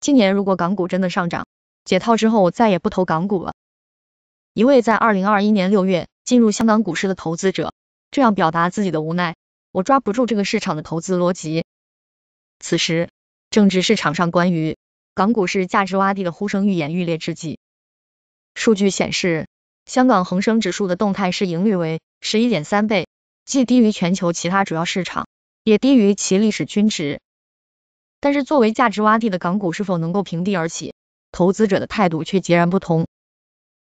今年如果港股真的上涨，解套之后我再也不投港股了。一位在2021年6月进入香港股市的投资者这样表达自己的无奈：“我抓不住这个市场的投资逻辑。”此时，正值市场上关于港股是价值洼地的呼声愈演愈烈之际，数据显示，香港恒生指数的动态市盈率为11.3倍，既低于全球其他主要市场，也低于其历史均值。但是作为价值洼地的港股是否能够平地而起，投资者的态度却截然不同。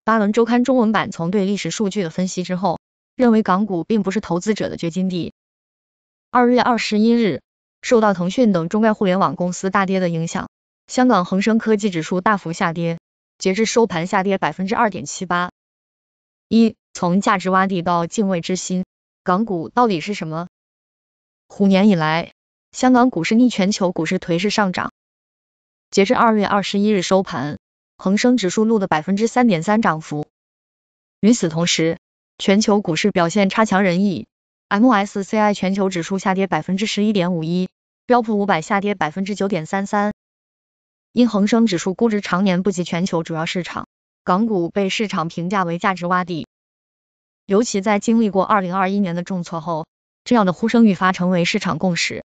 巴伦周刊中文版从对历史数据的分析之后，认为港股并不是投资者的掘金地。二月二十一日，受到腾讯等中概互联网公司大跌的影响，香港恒生科技指数大幅下跌，截至收盘下跌百分之二点七八。一从价值洼地到敬畏之心，港股到底是什么？虎年以来。香港股市逆全球股市颓势上涨，截至二月二十一日收盘，恒生指数录得百分之三点三涨幅。与此同时，全球股市表现差强人意，MSCI 全球指数下跌百分之十一点五一，标普五百下跌百分之九点三三。因恒生指数估值常年不及全球主要市场，港股被市场评价为价值洼地，尤其在经历过二零二一年的重挫后，这样的呼声愈发成为市场共识。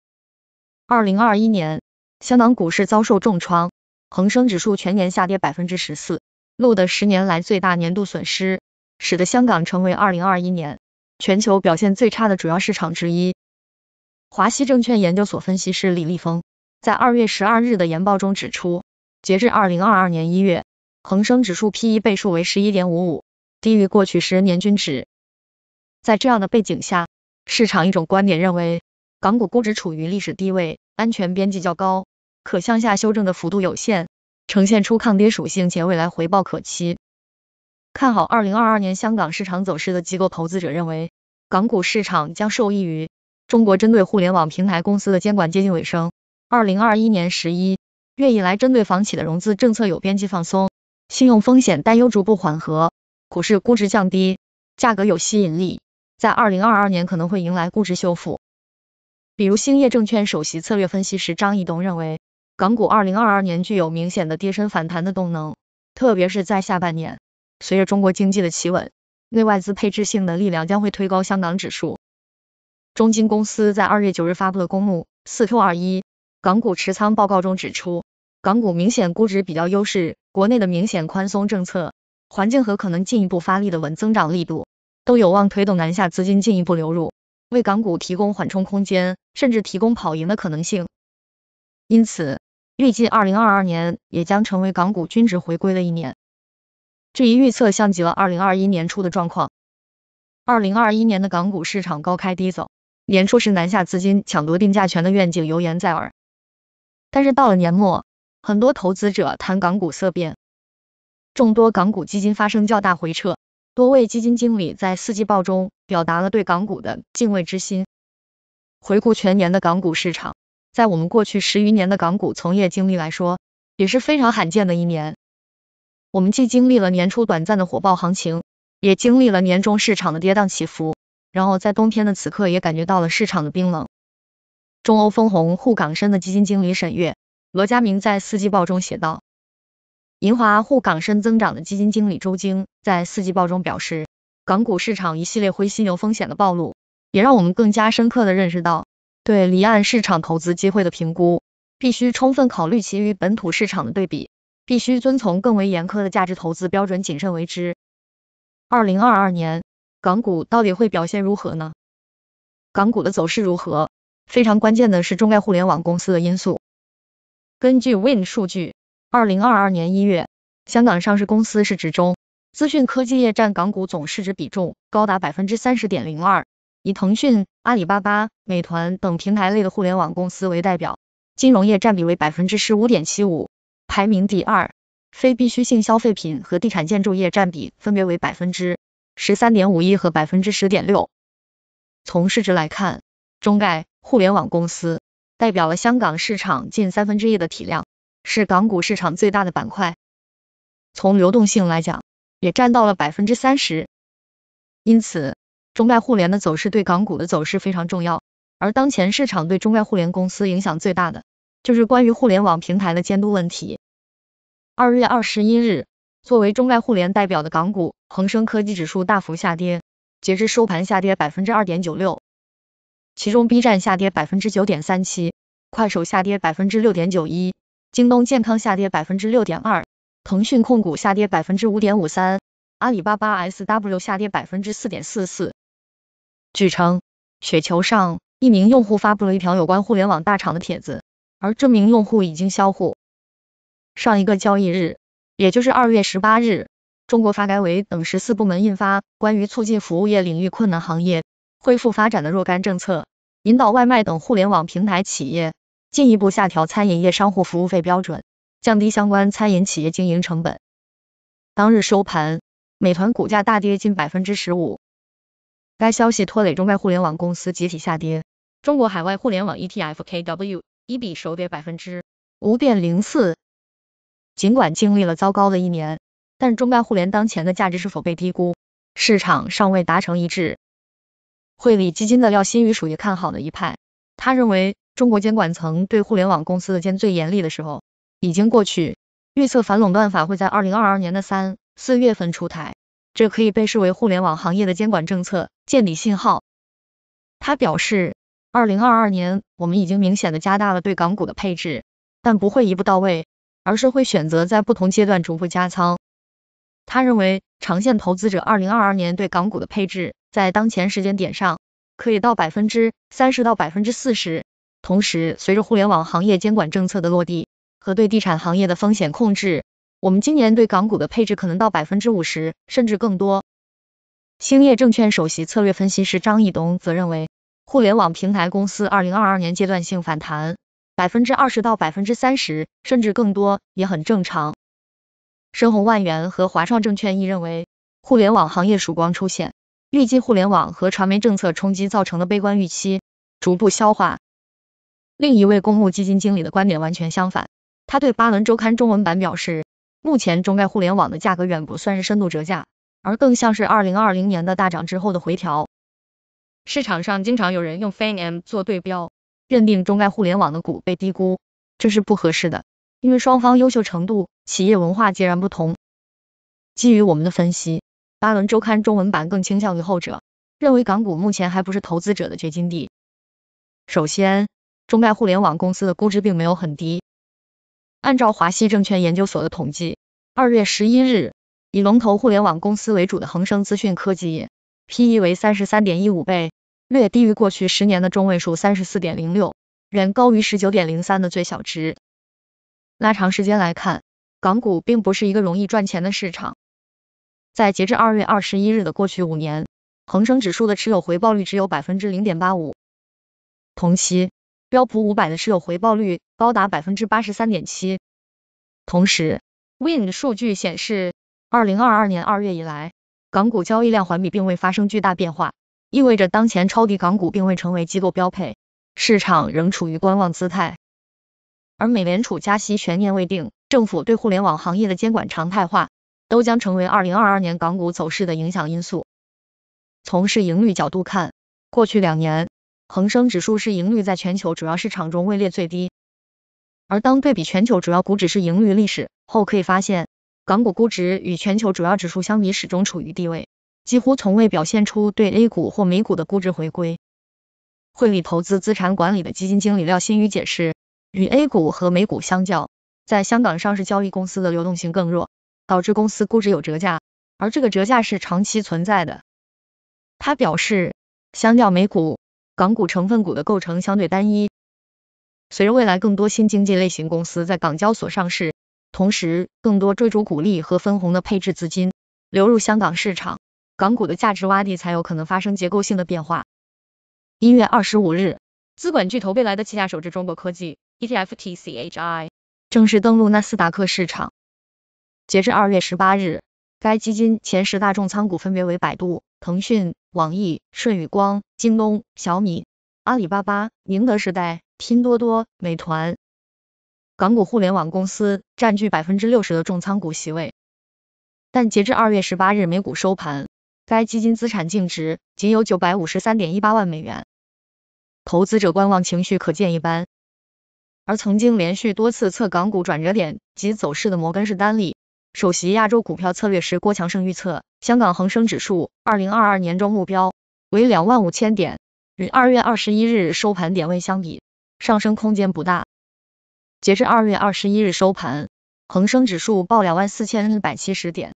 二零二一年，香港股市遭受重创，恒生指数全年下跌百分之十四，录得十年来最大年度损失，使得香港成为二零二一年全球表现最差的主要市场之一。华西证券研究所分析师李立峰在二月十二日的研报中指出，截至二零二二年一月，恒生指数 PE 倍数为十一点五五，低于过去十年均值。在这样的背景下，市场一种观点认为。港股估值处于历史低位，安全边际较高，可向下修正的幅度有限，呈现出抗跌属性，且未来回报可期。看好二零二二年香港市场走势的机构投资者认为，港股市场将受益于中国针对互联网平台公司的监管接近尾声，二零二一年十一月以来针对房企的融资政策有边际放松，信用风险担忧逐步缓和，股市估值降低，价格有吸引力，在二零二二年可能会迎来估值修复。比如兴业证券首席策略分析师张义东认为，港股2022年具有明显的跌深反弹的动能，特别是在下半年，随着中国经济的企稳，内外资配置性的力量将会推高香港指数。中金公司在2月9日发布的公募 4Q21 港股持仓报告中指出，港股明显估值比较优势，国内的明显宽松政策环境和可能进一步发力的稳增长力度，都有望推动南下资金进一步流入，为港股提供缓冲空间。甚至提供跑赢的可能性，因此预计2022年也将成为港股均值回归的一年。这一预测像极了2021年初的状况。2021年的港股市场高开低走，年初时南下资金抢夺定价权的愿景犹言在耳，但是到了年末，很多投资者谈港股色变，众多港股基金发生较大回撤，多位基金经理在四季报中表达了对港股的敬畏之心。回顾全年的港股市场，在我们过去十余年的港股从业经历来说，也是非常罕见的一年。我们既经历了年初短暂的火爆行情，也经历了年终市场的跌宕起伏，然后在冬天的此刻也感觉到了市场的冰冷。中欧分红沪港深的基金经理沈月、罗家明在四季报中写道。银华沪港深增长的基金经理周晶在四季报中表示，港股市场一系列灰犀牛风险的暴露。也让我们更加深刻地认识到，对离岸市场投资机会的评估必须充分考虑其与本土市场的对比，必须遵从更为严苛的价值投资标准，谨慎为之。二零二二年，港股到底会表现如何呢？港股的走势如何？非常关键的是中概互联网公司的因素。根据 w i n 数据，二零二二年一月，香港上市公司市值中，资讯科技业占港股总市值比重高达百分之三十点零二。以腾讯、阿里巴巴、美团等平台类的互联网公司为代表，金融业占比为百分之十五点七五，排名第二；非必需性消费品和地产建筑业占比分别为百分之十三点五一和百分之十点六。从市值来看，中概互联网公司代表了香港市场近三分之一的体量，是港股市场最大的板块。从流动性来讲，也占到了百分之三十。因此，中概互联的走势对港股的走势非常重要，而当前市场对中概互联公司影响最大的就是关于互联网平台的监督问题。二月二十一日，作为中概互联代表的港股恒生科技指数大幅下跌，截至收盘下跌百分之二点九六，其中 B 站下跌百分之九点三七，快手下跌百分之六点九一，京东健康下跌百分之六点二，腾讯控股下跌百分之五点五三，阿里巴巴 SW 下跌百分之四点四四。据称，雪球上一名用户发布了一条有关互联网大厂的帖子，而这名用户已经销户。上一个交易日，也就是二月十八日，中国发改委等十四部门印发关于促进服务业领域困难行业恢复发展的若干政策，引导外卖等互联网平台企业进一步下调餐饮业商户服务费标准，降低相关餐饮企业经营成本。当日收盘，美团股价大跌近百分之十五。该消息拖累中外互联网公司集体下跌，中国海外互联网 ETF KW 一比首跌百分之五点零四。尽管经历了糟糕的一年，但是中概互联当前的价值是否被低估，市场尚未达成一致。汇理基金的廖新宇属于看好的一派，他认为中国监管层对互联网公司的监最严厉的时候已经过去，预测反垄断法会在二零二二年的三四月份出台。这可以被视为互联网行业的监管政策见底信号。他表示，二零二二年我们已经明显的加大了对港股的配置，但不会一步到位，而是会选择在不同阶段逐步加仓。他认为，长线投资者二零二二年对港股的配置，在当前时间点上可以到百分之三十到百分之四十。同时，随着互联网行业监管政策的落地和对地产行业的风险控制，我们今年对港股的配置可能到百分之五十，甚至更多。兴业证券首席策略分析师张艺东则认为，互联网平台公司二零二二年阶段性反弹百分之二十到百分之三十，甚至更多也很正常。申万万源和华创证券亦认为，互联网行业曙光出现，预计互联网和传媒政策冲击造成的悲观预期逐步消化。另一位公募基金经理的观点完全相反，他对巴伦周刊中文版表示。目前中概互联网的价格远不算是深度折价，而更像是二零二零年的大涨之后的回调。市场上经常有人用 f n a m 做对标，认定中概互联网的股被低估，这是不合适的，因为双方优秀程度、企业文化截然不同。基于我们的分析，《巴伦周刊》中文版更倾向于后者，认为港股目前还不是投资者的掘金地。首先，中概互联网公司的估值并没有很低。按照华西证券研究所的统计，二月十一日，以龙头互联网公司为主的恒生资讯科技，PE 为三十三点一五倍，略低于过去十年的中位数三十四点零六，远高于十九点零三的最小值。拉长时间来看，港股并不是一个容易赚钱的市场。在截至二月二十一日的过去五年，恒生指数的持有回报率只有百分之零点八五，同期。标普五百的持有回报率高达百分之八十三点七。同时，Wind 数据显示，二零二二年二月以来，港股交易量环比并未发生巨大变化，意味着当前超底港股并未成为机构标配，市场仍处于观望姿态。而美联储加息悬念未定，政府对互联网行业的监管常态化，都将成为二零二二年港股走势的影响因素。从市盈率角度看，过去两年。恒生指数市盈率在全球主要市场中位列最低，而当对比全球主要股指市盈率历史后，可以发现，港股估值与全球主要指数相比始终处于低位，几乎从未表现出对 A 股或美股的估值回归。汇理投资资产管理的基金经理廖新宇解释，与 A 股和美股相较，在香港上市交易公司的流动性更弱，导致公司估值有折价，而这个折价是长期存在的。他表示，相较美股，港股成分股的构成相对单一，随着未来更多新经济类型公司在港交所上市，同时更多追逐股利和分红的配置资金流入香港市场，港股的价值洼地才有可能发生结构性的变化。一月二十五日，资管巨头未来的旗下首只中国科技 ETF TCHI 正式登陆纳斯达克市场。截至二月十八日，该基金前十大重仓股分别为百度。腾讯、网易、顺宇光、京东、小米、阿里巴巴、宁德时代、拼多多、美团，港股互联网公司占据百分之六十的重仓股席位。但截至二月十八日美股收盘，该基金资产净值仅有九百五十三点一八万美元，投资者观望情绪可见一斑。而曾经连续多次测港股转折点及走势的摩根士丹利。首席亚洲股票策略师郭强生预测，香港恒生指数2022年中目标为2万5000点，与2月21日收盘点位相比，上升空间不大。截至2月21日收盘，恒生指数报2 4 7七0点。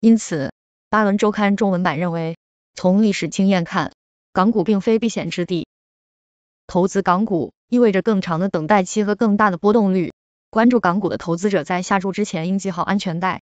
因此，《巴伦周刊》中文版认为，从历史经验看，港股并非避险之地。投资港股意味着更长的等待期和更大的波动率。关注港股的投资者在下注之前应系好安全带。